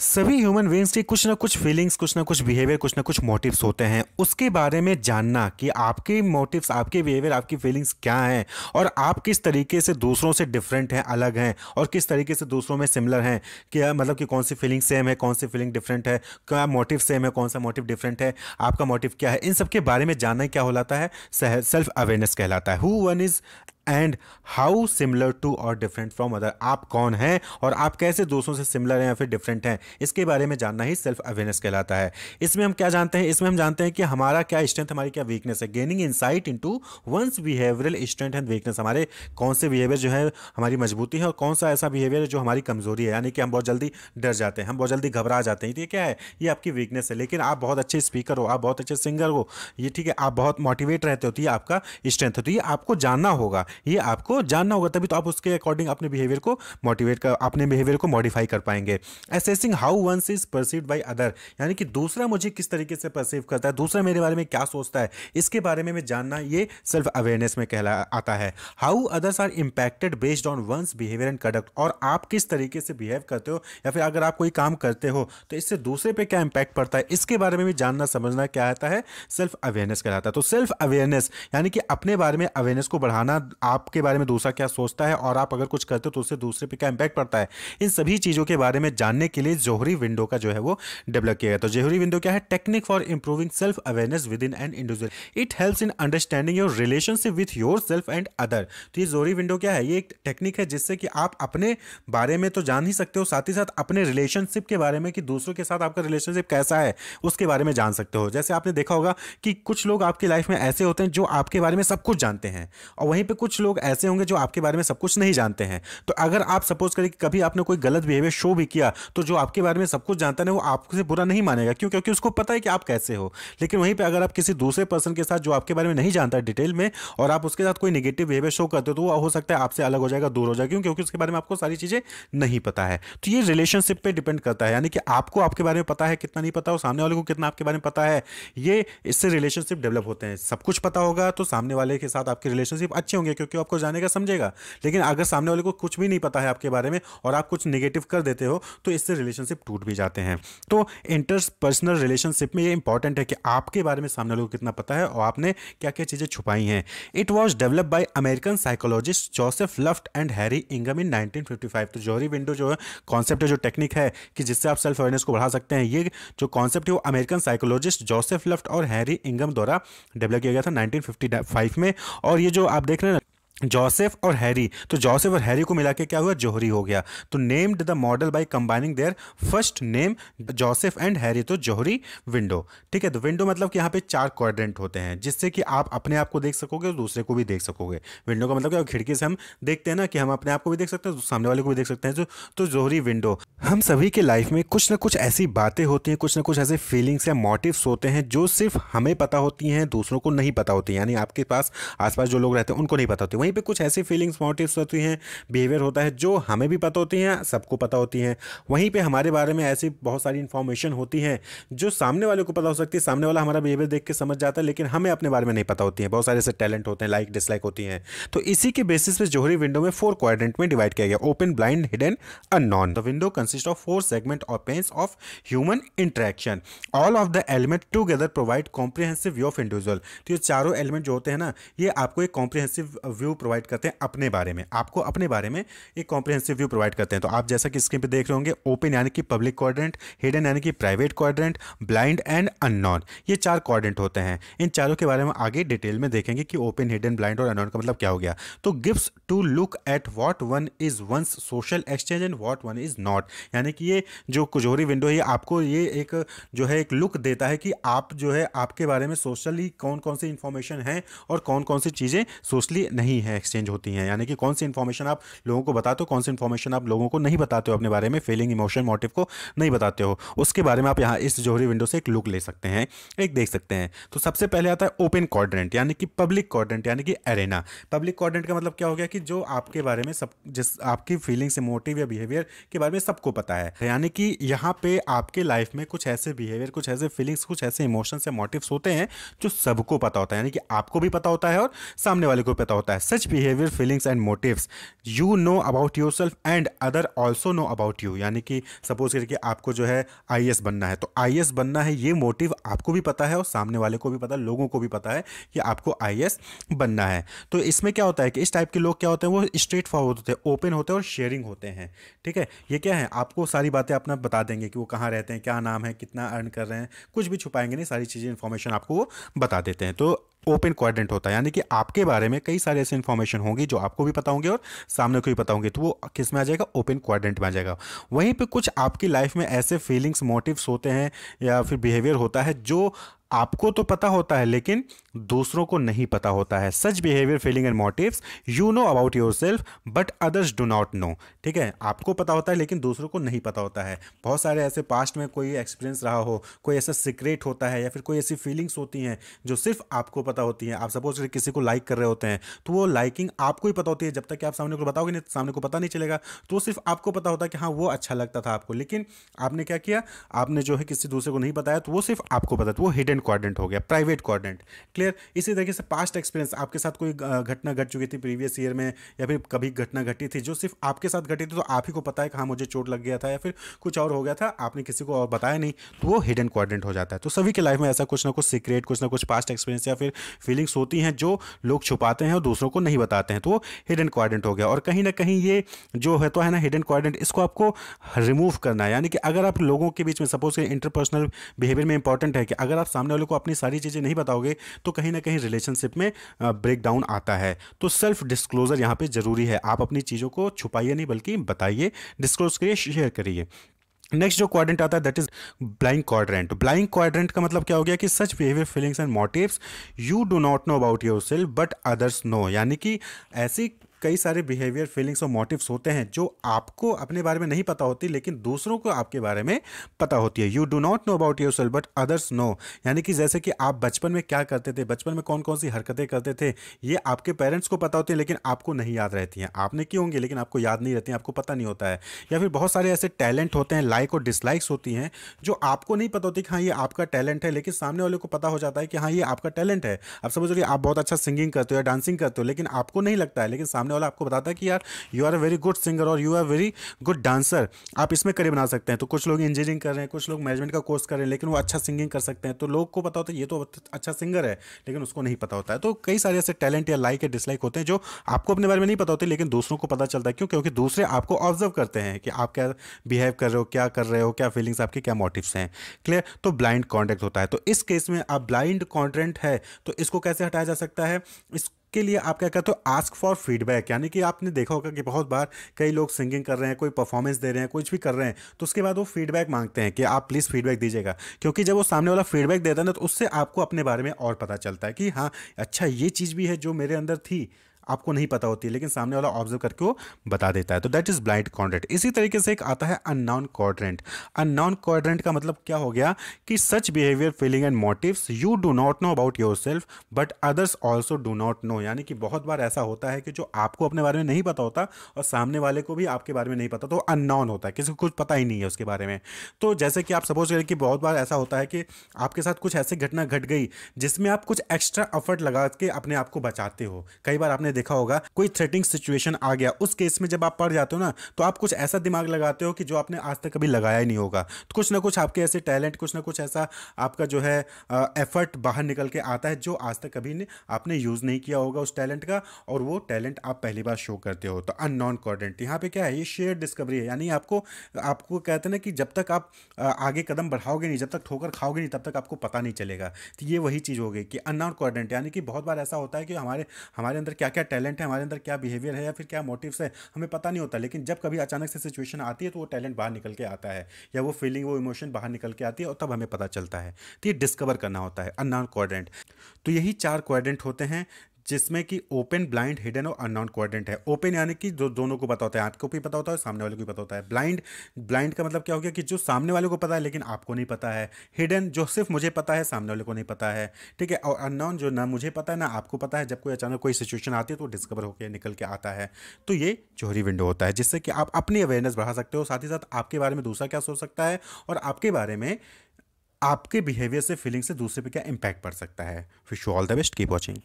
सभी human beings की कुछ ना कुछ फीलिंग्स कुछ ना कुछ बिहेवियर कुछ ना कुछ मोटिव्स होते हैं उसके बारे में जानना कि आपके मोटिव्स आपके बिहेवियर आपकी फीलिंग्स क्या हैं और आप किस तरीके से दूसरों से डिफरेंट हैं अलग हैं और किस तरीके से दूसरों में सिमिलर हैं कि मतलब कि कौन सी फीलिंग सेम है कौन सी फीलिंग डिफरेंट है क्या मोटिव सेम है कौन सा मोटिव डिफरेंट है आपका मोटिव क्या है इन सब के बारे में जानना क्या कहलाता है सेल्फ अवेयरनेस कहलाता है who one is and how similar to और डिफरेंट फ्रॉम अदर आप कौन हैं और आप कैसे दोस्तों से सिमिलर हैं या फिर डिफरेंट हैं इसके बारे में जानना ही सेल्फ अवेयरनेस कहलाता है इसमें हम क्या जानते हैं इसमें हम जानते हैं कि हमारा क्या स्ट्रेंथ हमारी क्या वीकनेस है gaining insight to one's behavioural strength and weakness हमारे कौन से बिहेवियर जो है हमारी मजबूती है और कौन सा ऐसा बिहेवियर जो हमारी कमजोरी है यानी कि हम बहुत जल्दी डर जाते हैं हम बहुत जल्दी घबरा जाते हैं तो ये क्या है ये आपकी वीकनेस है लेकिन आप बहुत अच्छे स्पीकर हो आप बहुत अच्छे सिंगर हो ये ठीक है आप बहुत मोटिवेट रहते होती तो है आपका स्ट्रेंथ होती है आपको जानना होगा ये आपको जानना होगा तभी तो आप उसके अकॉर्डिंग अपने बिहेवियर को मोटिवेट कर अपने बिहेवियर को मॉडिफाई कर पाएंगे assessing how one's is perceive by other यानी कि दूसरा मुझे किस तरीके से परसीव करता है दूसरा मेरे बारे में क्या सोचता है इसके बारे में मैं जानना ये सेल्फ अवेयरनेस में कहला आता है how others are impacted based on one's behaviour and conduct और आप किस तरीके से बिहेव करते हो या फिर अगर आप कोई काम करते हो तो इससे दूसरे पे क्या इंपैक्ट पड़ता है इसके बारे में भी जानना समझना क्या आता है सेल्फ अवेयरनेस कहलाता है तो सेल्फ अवेयरनेस यानी कि अपने बारे में अवेयरनेस को बढ़ाना आपके बारे में दूसरा क्या सोचता है और आप अगर कुछ करते हो तो उससे दूसरे पर क्या इम्पैक्ट पड़ता है इन सभी चीज़ों के बारे में जानने के लिए जोहरी विंडो का जो है वो डेवलप किया गया तो जोहरी विंडो क्या है technique for improving self awareness within and individual it helps in understanding your relationship with your self and other तो ये जोहरी विंडो क्या है ये एक टेक्निक है जिससे कि आप अपने बारे में तो जान ही सकते हो साथ ही साथ अपने रिलेशनशिप के बारे में कि दूसरों के साथ आपका रिलेशनशिप कैसा है उसके बारे में जान सकते हो जैसे आपने देखा होगा कि कुछ लोग आपकी लाइफ में ऐसे होते हैं जो आपके बारे में सब कुछ जानते हैं और वहीं पर कुछ कुछ लोग ऐसे होंगे जो आपके बारे में सब कुछ नहीं जानते हैं तो अगर आप सपोज करें कि कभी आपने कोई गलत बिहेवियर शो भी किया तो जो आपके बारे में सब कुछ जानता है वो आपसे बुरा नहीं मानेगा क्यों क्योंकि उसको पता है कि आप कैसे हो लेकिन वहीं पर अगर आप किसी दूसरे पर्सन के साथ जो आपके बारे में नहीं जानता डिटेल में और आप उसके साथ कोई निगेटिव बिहेवियर शो करते हो तो वो हो सकता है आपसे अलग हो जाएगा दूर हो जाएगा क्यों क्योंकि उसके बारे में आपको सारी चीज़ें नहीं पता है तो ये रिलेशनशिप पर डिपेंड करता है यानी कि आपको आपके बारे में पता है कितना नहीं पता हो सामने वाले को कितना आपके बारे में पता है ये इससे रिलेशनशिप डेवलप होते हैं सब कुछ पता होगा तो सामने वाले के साथ आपके रिलेशनशिप अच्छे होंगे क्योंकि आपको का समझेगा लेकिन अगर सामने वाले को कुछ भी नहीं पता है आपके बारे में और आप कुछ निगेटिव कर देते हो तो इससे रिलेशनशिप टूट भी जाते हैं तो इंटरपर्सनल रिलेशनशिप में ये इंपॉर्टेंट है कि आपके बारे में सामने वाले को कितना पता है और आपने क्या क्या चीज़ें छुपाई हैं it was develop by American psychologist Joseph Luft and Harry इंगम इन 1955 तो जोहरी विंडो जो है कॉन्सेप्ट है जो टेक्निक है कि जिससे आप सेल्फ अवेयरनेस को बढ़ा सकते हैं ये जो कॉन्सेप्ट है वो अमेरिकन साइकोलॉजिस्ट जोसेफ लफ्ट और हैरी इंगम द्वारा डेवलप किया गया था 1955 में और ये जो आप देख रहे हैं जोसेफ और हैरी तो जोसेफ और हैरी को मिला के क्या हुआ जोहरी हो गया तो named the model by combining their first name Joseph and Harry तो जोहरी विंडो ठीक है तो विंडो मतलब कि यहाँ पे चार क्वाड्रेंट होते हैं जिससे कि आप अपने आप को देख सकोगे और दूसरे को भी देख सकोगे विंडो का मतलब क्या खिड़की से हम देखते हैं ना कि हम अपने आप को भी देख सकते हैं सामने वाले को भी देख सकते हैं तो, तो जोहरी विंडो हम सभी के लाइफ में कुछ ना कुछ ऐसी बातें होती हैं कुछ ना कुछ ऐसे फीलिंग्स या मोटिव्स होते हैं जो सिर्फ हमें पता होती हैं दूसरों को नहीं पता होती यानी आपके पास आसपास जो लोग रहते हैं उनको नहीं पता होती वहीं पे कुछ ऐसी फीलिंग्स मोटिव्स होती हैं बिहेवियर होता है जो हमें भी पता होती हैं सबको पता होती हैं वहीं पे हमारे बारे में ऐसी बहुत सारी इन्फॉर्मेशन होती हैं जो सामने वाले को पता हो सकती है सामने वाला हमारा बिहेवियर देख के समझ जाता है लेकिन हमें अपने बारे में नहीं पता होती है बहुत सारे ऐसे टैलेंट होते हैं लाइक डिसलाइक होती हैं तो इसी के बेसिस पे जोहरी विंडो में फोर क्वारेंट में डिवाइड किया गया open blind hidden unknown the window consist of four segment और panes of human interaction all of the element together provide comprehensive view of individual तो ये चारों एलिमेंट जो होते हैं ना ये आपको एक कॉम्प्रिहेंसिव व्यू व्यू प्रोवाइड करते हैं अपने बारे में आपको अपने बारे में एक कॉम्प्रिहेंसिव व्यू प्रोवाइड करते हैं तो आप जैसा कि स्क्रीन पर देख रहे होंगे ओपन यानी कि पब्लिक क्वाड्रेंट हिडन यानी कि private quadrant blind and unknown ये चार क्वाड्रेंट होते हैं इन चारों के बारे में आगे डिटेल में देखेंगे कि ओपन हिडन ब्लाइंड और अननॉन का मतलब क्या हो गया तो gift to look at what one is one's social exchange and what one is not यानी कि ये जो कुजोरी विंडो है आपको ये एक जो है एक लुक देता है कि आप जो है आपके बारे में सोशली कौन कौन सी इंफॉर्मेशन है और कौन कौन सी चीज़ें सोशली नहीं होती हैं एक्सचेंज होती हैं यानी कि कौन सी इन्फॉर्मेशन आप लोगों को बताते हो कौन सी इन्फॉर्मेशन आप लोगों को नहीं बताते हो अपने बारे में फीलिंग इमोशन मोटिव को नहीं बताते हो उसके बारे में आप यहाँ इस जोहरी विंडो से एक लुक ले सकते हैं एक देख सकते हैं तो सबसे पहले आता है ओपन कॉर्डेंट यानी कि पब्लिक कॉर्डेंट यानी कि एरेना पब्लिक कॉर्डेंट का मतलब क्या हो गया कि जो आपके बारे में सब जिस आपकी फीलिंग्स इमोटिव या बिहेवियर के बारे में सबको पता है यानी कि यहाँ पे आपके लाइफ में कुछ ऐसे बिहेवियर कुछ ऐसे फीलिंग्स कुछ ऐसे इमोशंस या मोटिव्स होते हैं जो सबको पता होता है यानी कि आपको भी पता होता है और सामने वाले को पता होता है behaviour feelings and motives you know about your self and other also know about you यानी कि सपोज करके आपको जो है आई बनना है तो आई बनना है ये मोटिव आपको भी पता है और सामने वाले को भी पता है लोगों को भी पता है कि आपको आई बनना है तो इसमें क्या होता है कि इस टाइप के लोग क्या होते हैं वो स्ट्रेट फॉरवर्ड होते हैं ओपन होते हैं और शेयरिंग होते हैं ठीक है ये क्या है आपको सारी बातें अपना बता देंगे कि वो कहाँ रहते हैं क्या नाम है कितना अर्न कर रहे हैं कुछ भी छुपाएंगे नहीं सारी चीज़ें इन्फॉर्मेशन आपको वो बता देते हैं तो ओपन क्वाड्रेंट होता है यानी कि आपके बारे में कई सारे ऐसे इन्फॉर्मेशन होंगी जो आपको भी पता होंगे और सामने को भी पता होंगे तो वो किस में आ जाएगा ओपन क्वाड्रेंट में आ जाएगा वहीं पे कुछ आपकी लाइफ में ऐसे फीलिंग्स मोटिव्स होते हैं या फिर बिहेवियर होता है जो आपको तो पता होता है लेकिन दूसरों को नहीं पता होता है such behaviour feeling and motives you know about your self but others do not know ठीक है आपको पता होता है लेकिन दूसरों को नहीं पता होता है बहुत सारे ऐसे पास्ट में कोई एक्सपीरियंस रहा हो कोई ऐसा सीक्रेट होता है या फिर कोई ऐसी फीलिंग्स होती हैं जो सिर्फ आपको पता होती हैं आप सपोज किसी को लाइक कर रहे होते हैं तो वो लाइकिंग आपको ही पता होती है जब तक कि आप सामने को बताओगे नहीं सामने को पता नहीं चलेगा तो सिर्फ आपको पता होता है कि हाँ वो अच्छा लगता था आपको लेकिन आपने क्या किया आपने जो है किसी दूसरे को नहीं बताया तो वो सिर्फ आपको पता था वो हिडन क्वाड्रेंट हो गया प्राइवेट क्वाड्रेंट क्लियर इसी तरीके से पास्ट एक्सपीरियंस आपके साथ कोई घटना घट चुकी थी प्रीवियस ईयर में या फिर कभी घटना घटी थी जो सिर्फ आपके साथ घटी थी तो आप ही को पता है कि हाँ मुझे चोट लग गया था या फिर कुछ और हो गया था आपने किसी को और बताया नहीं तो वो हिडन क्वाड्रेंट हो जाता है तो सभी के लाइफ में ऐसा कुछ ना कुछ सीक्रेट कुछ ना कुछ पास्ट एक्सपीरियंस या फिर फीलिंग्स होती हैं जो लोग छुपाते हैं और दूसरों को नहीं बताते हैं तो वो हिडन क्वाड्रेंट हो गया और कहीं ना कहीं ये जो है तो है ना हिडन क्वाड्रेंट इसको आपको रिमूव करना है यानी कि अगर आप लोगों के बीच में सपोज इंटरपर्सनल बिहेवियर में इंपॉर्टेंट है कि अगर आप सामने सामने वाले को अपनी सारी चीज़ें नहीं बताओगे तो कहीं ना कहीं रिलेशनशिप में ब्रेक डाउन आता है तो सेल्फ डिस्क्लोज़र यहाँ पर ज़रूरी है आप अपनी चीज़ों को छुपाइए नहीं बल्कि बताइए डिस्क्लोज करिए शेयर करिए नेक्स्ट जो क्वाड्रेंट आता है that is blind quadrant blind quadrant का मतलब क्या हो गया कि such behaviour feelings and motives you do not know about your self but others know यानी कि ऐसी कई सारे बिहेवियर फीलिंग्स और मोटिव्स होते हैं जो आपको अपने बारे में नहीं पता होती लेकिन दूसरों को आपके बारे में पता होती है you do not know about your but others know यानी कि जैसे कि आप बचपन में क्या करते थे बचपन में कौन कौन सी हरकतें करते थे ये आपके पेरेंट्स को पता होती है लेकिन आपको नहीं याद रहती हैं आपने की होंगी लेकिन आपको याद नहीं रहती हैं आपको पता नहीं होता है या फिर बहुत सारे ऐसे टैलेंट होते हैं लाइक और डिसलाइक्स होती हैं जो आपको नहीं पता होती कि हाँ ये आपका टैलेंट है लेकिन सामने वाले को पता हो जाता है कि हाँ ये आपका टैलेंट है अब समझ कि आप बहुत अच्छा सिंगिंग करते हो या डांसिंग करते हो लेकिन आपको नहीं लगता है लेकिन सामने सामने वाला आपको बताता है कि यार you are a very good singer और you are very good dancer आप इसमें करियर बना सकते हैं तो कुछ लोग इंजीनियरिंग कर रहे हैं कुछ लोग मैनेजमेंट का कोर्स कर रहे हैं लेकिन वो अच्छा सिंगिंग कर सकते हैं तो लोग को पता होता है ये तो अच्छा सिंगर है लेकिन उसको नहीं पता होता है तो कई सारे ऐसे टैलेंट या लाइक या डिसलाइक होते हैं जो आपको अपने बारे में नहीं पता होते लेकिन दूसरों को पता चलता है क्यों क्योंकि दूसरे आपको ऑब्जर्व करते हैं कि आप क्या बिहेव कर रहे हो क्या कर रहे हो क्या फीलिंग्स आपके क्या मोटिव्स हैं क्लियर तो ब्लाइंड कॉन्टेक्ट होता है तो इस केस में आप ब्लाइंड कॉन्टेंट है तो इसको कैसे हटाया जा सकता है इस के लिए आप क्या कहते हो आस्क फॉर फीडबैक यानी कि आपने देखा होगा कि बहुत बार कई लोग सिंगिंग कर रहे हैं कोई परफॉर्मेंस दे रहे हैं कुछ भी कर रहे हैं तो उसके बाद वो फीडबैक मांगते हैं कि आप प्लीज़ फीडबैक दीजिएगा क्योंकि जब वो सामने वाला फीडबैक देता है ना तो उससे आपको अपने बारे में और पता चलता है कि हाँ अच्छा ये चीज़ भी है जो मेरे अंदर थी आपको नहीं पता होती है लेकिन सामने वाला ऑब्जर्व करके वो बता देता है तो दैट इज़ ब्लाइंड कॉन्ड्रेंट इसी तरीके से एक आता है अननाउन कॉर्ड्रेंट नॉन कॉर्ड्रेंट का मतलब क्या हो गया कि such behaviour feeling and motives you do not know about your self but others also do not know यानी कि बहुत बार ऐसा होता है कि जो आपको अपने बारे में नहीं पता होता और सामने वाले को भी आपके बारे में नहीं पता तो नॉन होता है किसी को कुछ पता ही नहीं है उसके बारे में तो जैसे कि आप सपोज करें कि बहुत बार ऐसा होता है कि आपके साथ कुछ ऐसी घटना घट गई जिसमें आप कुछ एक्स्ट्रा एफर्ट लगा के अपने आप को बचाते हो कई बार आपने आपने देखा होगा कोई थ्रेटिंग सिचुएशन आ गया उस केस में जब आप पढ़ जाते हो ना तो आप कुछ ऐसा दिमाग लगाते हो कि जो आपने आज तक कभी लगाया ही नहीं होगा तो कुछ ना कुछ आपके ऐसे टैलेंट कुछ ना कुछ ऐसा आपका जो है एफर्ट बाहर निकल के आता है जो आज तक कभी आपने यूज़ नहीं किया होगा उस टैलेंट का और वो टैलेंट आप पहली बार शो करते हो तो अननॉन कॉर्डेंट यहाँ पे क्या है ये शेयर डिस्कवरी है यानी आपको आपको कहते हैं ना कि जब तक आप आगे कदम बढ़ाओगे नहीं जब तक ठोकर खाओगे नहीं तब तक आपको पता नहीं चलेगा तो ये वही चीज़ हो गई कि अननॉन कॉर्डेंट यानी कि बहुत बार ऐसा होता है कि हमारे हमारे अंदर क्या क्या क्या टैलेंट है हमारे अंदर क्या बिहेवियर है या फिर क्या मोटिव्स है हमें पता नहीं होता लेकिन जब कभी अचानक से सिचुएशन आती है तो वो टैलेंट बाहर निकल के आता है या वो फीलिंग वो इमोशन बाहर निकल के आती है और तब हमें पता चलता है तो ये डिस्कवर करना होता है अननॉन क्वाड्रेंट तो यही चार क्वाड्रेंट होते हैं जिसमें कि ओपन ब्लाइंड हिडन और अननॉन क्वाड्रेंट है ओपन यानी कि जो दोनों को पता होता है आपको भी पता होता है सामने वाले को भी पता होता है ब्लाइंड ब्लाइंड का मतलब क्या हो गया कि जो सामने वाले को पता है लेकिन आपको नहीं पता है हिडन जो सिर्फ मुझे पता है सामने वाले को नहीं पता है ठीक है और अननॉन जो ना मुझे पता है ना आपको पता है जब कोई अचानक कोई सिचुएशन आती है तो डिस्कवर होकर निकल के आता है तो ये जोहरी विंडो होता है जिससे कि आप अपनी अवेयरनेस बढ़ा सकते हो साथ ही साथ आपके बारे में दूसरा क्या सोच सकता है और आपके बारे में आपके बिहेवियर से फीलिंग से दूसरे पे क्या इंपैक्ट पड़ सकता है फिर show all the best keep watching